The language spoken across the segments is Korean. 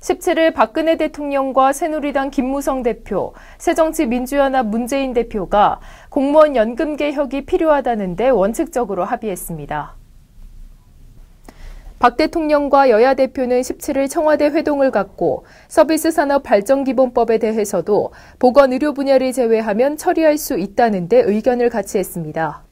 17일 박근혜 대통령과 새누리당 김무성 대표, 새정치민주연합 문재인 대표가 공무원 연금 개혁이 필요하다는데 원칙적으로 합의했습니다. 박 대통령과 여야 대표는 17일 청와대 회동을 갖고 서비스 산업 발전 기본법에 대해서도 보건 의료 분야를 제외하면 처리할 수 있다는 데 의견을 같이 했습니다.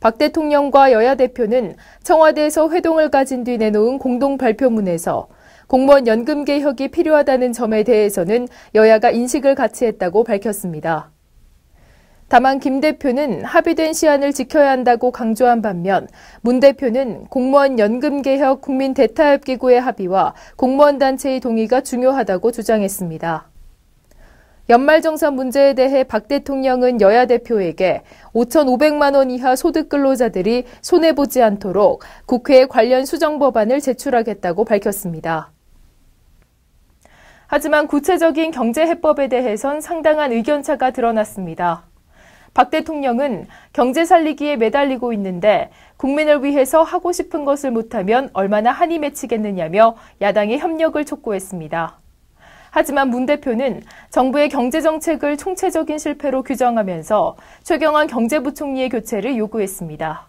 박 대통령과 여야 대표는 청와대에서 회동을 가진 뒤 내놓은 공동 발표문에서 공무원 연금 개혁이 필요하다는 점에 대해서는 여야가 인식을 같이 했다고 밝혔습니다. 다만 김 대표는 합의된 시한을 지켜야 한다고 강조한 반면 문 대표는 공무원 연금 개혁 국민 대타협 기구의 합의와 공무원 단체의 동의가 중요하다고 주장했습니다. 연말정산 문제에 대해 박 대통령은 여야 대표에게 5,500만 원 이하 소득 근로자들이 손해보지 않도록 국회에 관련 수정 법안을 제출하겠다고 밝혔습니다. 하지만 구체적인 경제 해법에 대해선 상당한 의견차가 드러났습니다. 박 대통령은 경제 살리기에 매달리고 있는데 국민을 위해서 하고 싶은 것을 못하면 얼마나 한이 맺히겠느냐며 야당의 협력을 촉구했습니다. 하지만 문 대표는 정부의 경제정책을 총체적인 실패로 규정하면서 최경환 경제부총리의 교체를 요구했습니다.